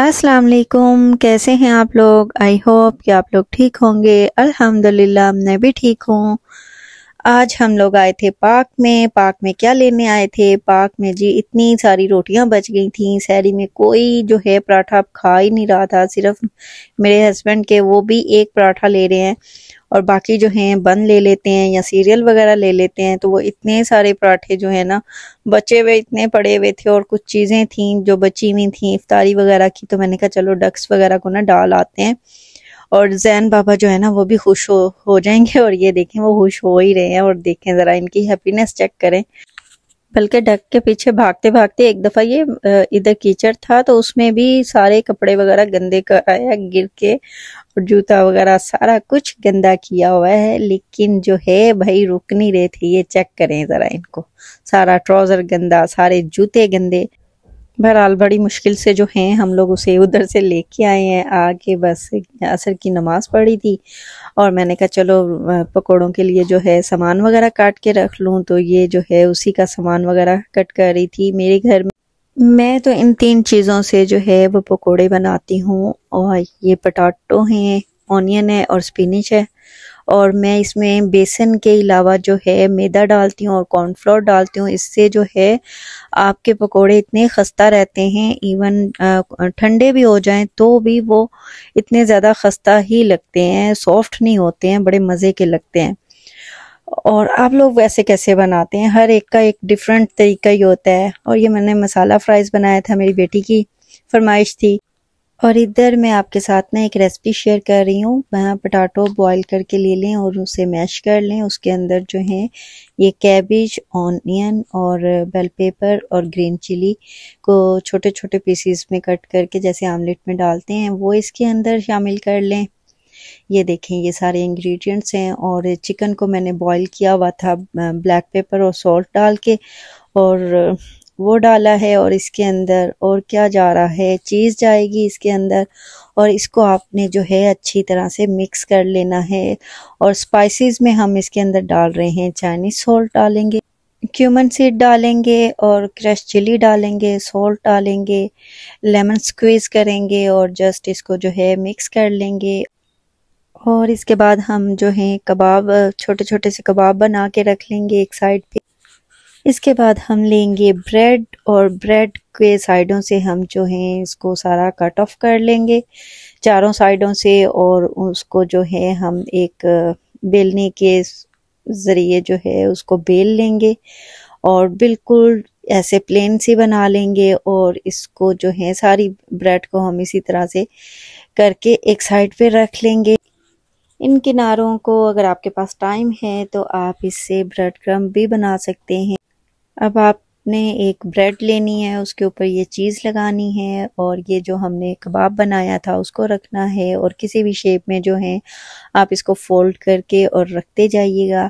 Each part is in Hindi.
अस्सलाम वालेकुम कैसे हैं आप लोग आई होप कि आप लोग ठीक होंगे अल्हम्दुलिल्लाह मैं भी ठीक हूँ आज हम लोग आए थे पार्क में पार्क में क्या लेने आए थे पार्क में जी इतनी सारी रोटियां बच गई थी सैरी में कोई जो है पराठा अब खा ही नहीं रहा था सिर्फ मेरे हस्बैंड के वो भी एक पराठा ले रहे हैं और बाकी जो हैं बन ले लेते हैं या सीरियल वगैरह ले लेते हैं तो वो इतने सारे पराठे जो है ना बचे हुए इतने पड़े हुए थे और कुछ चीज़ें थी जो बची हुई थी इफ्तारी वगैरह की तो मैंने कहा चलो डक्स वगैरह को ना डाल आते हैं और जैन बाबा जो है ना वो भी खुश हो हो जाएंगे और ये देखें वो खुश हो ही रहे हैं और देखें ज़रा इनकी हैप्पीनेस चेक करें बल्कि डक के पीछे भागते भागते एक दफ़ा ये इधर कीचड़ था तो उसमें भी सारे कपड़े वगैरह गंदे कर आया गिर के और जूता वगैरह सारा कुछ गंदा किया हुआ है लेकिन जो है भाई रुक नहीं रहे थे ये चेक करें ज़रा इनको सारा ट्राउज़र गंदा सारे जूते गंदे बहरहाल बड़ी मुश्किल से जो हैं हम लोग उसे उधर से लेके आए हैं आके बस असर की नमाज़ पढ़ी थी और मैंने कहा चलो पकोड़ों के लिए जो है सामान वगैरह काट के रख लूँ तो ये जो है उसी का सामान वगैरह कट कर रही थी मेरे घर में मैं तो इन तीन चीज़ों से जो है वो पकोड़े बनाती हूँ और ये पटाटो हैं ऑनियन है और स्पिनिच है और मैं इसमें बेसन के अलावा जो है मैदा डालती हूँ और कॉर्नफ्लोर डालती हूँ इससे जो है आपके पकोड़े इतने खस्ता रहते हैं इवन ठंडे भी हो जाएं तो भी वो इतने ज़्यादा खस्ता ही लगते हैं सॉफ्ट नहीं होते हैं बड़े मज़े के लगते हैं और आप लोग वैसे कैसे बनाते हैं हर एक का एक डिफरेंट तरीका ही होता है और ये मैंने मसाला फ्राइज़ बनाया था मेरी बेटी की फरमाइश थी और इधर मैं आपके साथ ना एक रेसिपी शेयर कर रही हूँ वहाँ पटाटो बॉईल करके ले लें और उसे मैश कर लें उसके अंदर जो है ये कैबिज ऑनियन और बेल पेपर और ग्रीन चिली को छोटे छोटे पीसीस में कट करके जैसे आमलेट में डालते हैं वो इसके अंदर शामिल कर लें ये देखें ये सारे इंग्रेडिएंट्स हैं और चिकन को मैंने बॉईल किया हुआ था ब्लैक पेपर और सॉल्ट डाल के और वो डाला है और इसके अंदर और क्या जा रहा है चीज़ जाएगी इसके अंदर और इसको आपने जो है अच्छी तरह से मिक्स कर लेना है और स्पाइसेस में हम इसके अंदर डाल रहे हैं चाइनीज़ सॉल्ट डालेंगे क्यूमन सीड डालेंगे और क्रश चिली डालेंगे सॉल्ट डालेंगे लेमन स्क्वीज़ करेंगे और जस्ट इसको जो है मिक्स कर लेंगे और इसके बाद हम जो है कबाब छोटे छोटे से कबाब बना के रख लेंगे एक साइड पे इसके बाद हम लेंगे ब्रेड और ब्रेड के साइडों से हम जो है इसको सारा कट ऑफ कर लेंगे चारों साइडों से और उसको जो है हम एक बेलने के ज़रिए जो है उसको बेल लेंगे और बिल्कुल ऐसे प्लेन सी बना लेंगे और इसको जो है सारी ब्रेड को हम इसी तरह से करके एक साइड पे रख लेंगे इन किनारों को अगर आपके पास टाइम है तो आप इससे ब्रेड क्रम भी बना सकते हैं अब आपने एक ब्रेड लेनी है उसके ऊपर ये चीज़ लगानी है और ये जो हमने कबाब बनाया था उसको रखना है और किसी भी शेप में जो है आप इसको फोल्ड करके और रखते जाइएगा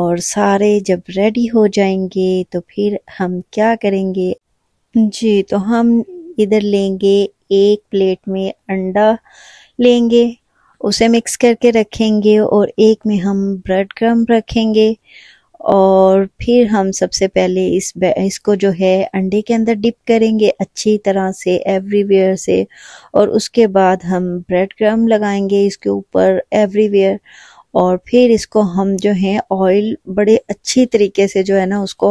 और सारे जब रेडी हो जाएंगे तो फिर हम क्या करेंगे जी तो हम इधर लेंगे एक प्लेट में अंडा लेंगे उसे मिक्स करके रखेंगे और एक में हम ब्रेड क्रम रखेंगे और फिर हम सबसे पहले इस इसको जो है अंडे के अंदर डिप करेंगे अच्छी तरह से एवरीवेयर से और उसके बाद हम ब्रेड क्रम लगाएंगे इसके ऊपर एवरीवेयर और फिर इसको हम जो है ऑयल बड़े अच्छी तरीके से जो है ना उसको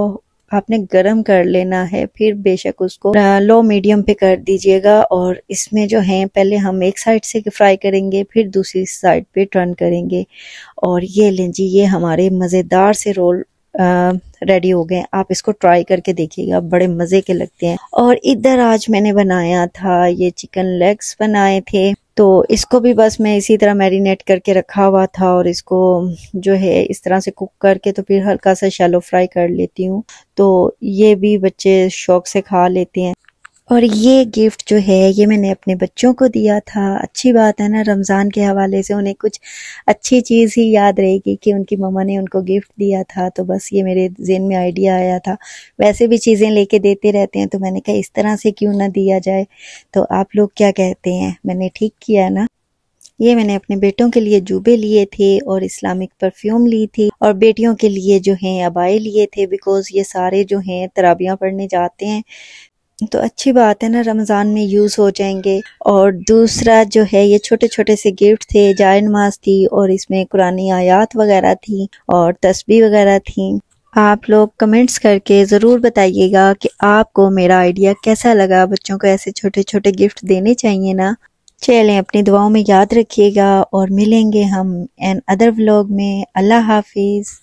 आपने गरम कर लेना है फिर बेशक उसको लो मीडियम पे कर दीजिएगा और इसमें जो है पहले हम एक साइड से फ्राई करेंगे फिर दूसरी साइड पे टर्न करेंगे और ये लें जी ये हमारे मज़ेदार से रोल रेडी हो गए आप इसको ट्राई करके देखिएगा बड़े मज़े के लगते हैं और इधर आज मैंने बनाया था ये चिकन लेग्स बनाए थे तो इसको भी बस मैं इसी तरह मैरिनेट करके रखा हुआ था और इसको जो है इस तरह से कुक करके तो फिर हल्का सा शैलो फ्राई कर लेती हूँ तो ये भी बच्चे शौक से खा लेते हैं और ये गिफ्ट जो है ये मैंने अपने बच्चों को दिया था अच्छी बात है ना रमज़ान के हवाले से उन्हें कुछ अच्छी चीज़ ही याद रहेगी कि उनकी ममा ने उनको गिफ्ट दिया था तो बस ये मेरे जेन में आइडिया आया था वैसे भी चीज़ें लेके देते रहते हैं तो मैंने कहा इस तरह से क्यों ना दिया जाए तो आप लोग क्या कहते हैं मैंने ठीक किया ना ये मैंने अपने बेटों के लिए जूबे लिए थे और इस्लामिक परफ्यूम ली थी और बेटियों के लिए जो हैं अबाए लिए थे बिकॉज ये सारे जो हैं तराबियाँ पढ़ने जाते हैं तो अच्छी बात है ना रमज़ान में यूज़ हो जाएंगे और दूसरा जो है ये छोटे छोटे से गिफ्ट थे जाय नमाज थी और इसमें कुरानी आयात वगैरह थी और तस्बी वगैरह थी आप लोग कमेंट्स करके ज़रूर बताइएगा कि आपको मेरा आइडिया कैसा लगा बच्चों को ऐसे छोटे छोटे गिफ्ट देने चाहिए ना चलें अपनी दुआओं में याद रखिएगा और मिलेंगे हम एन अदर व्लॉग में अल्लाह हाफिज़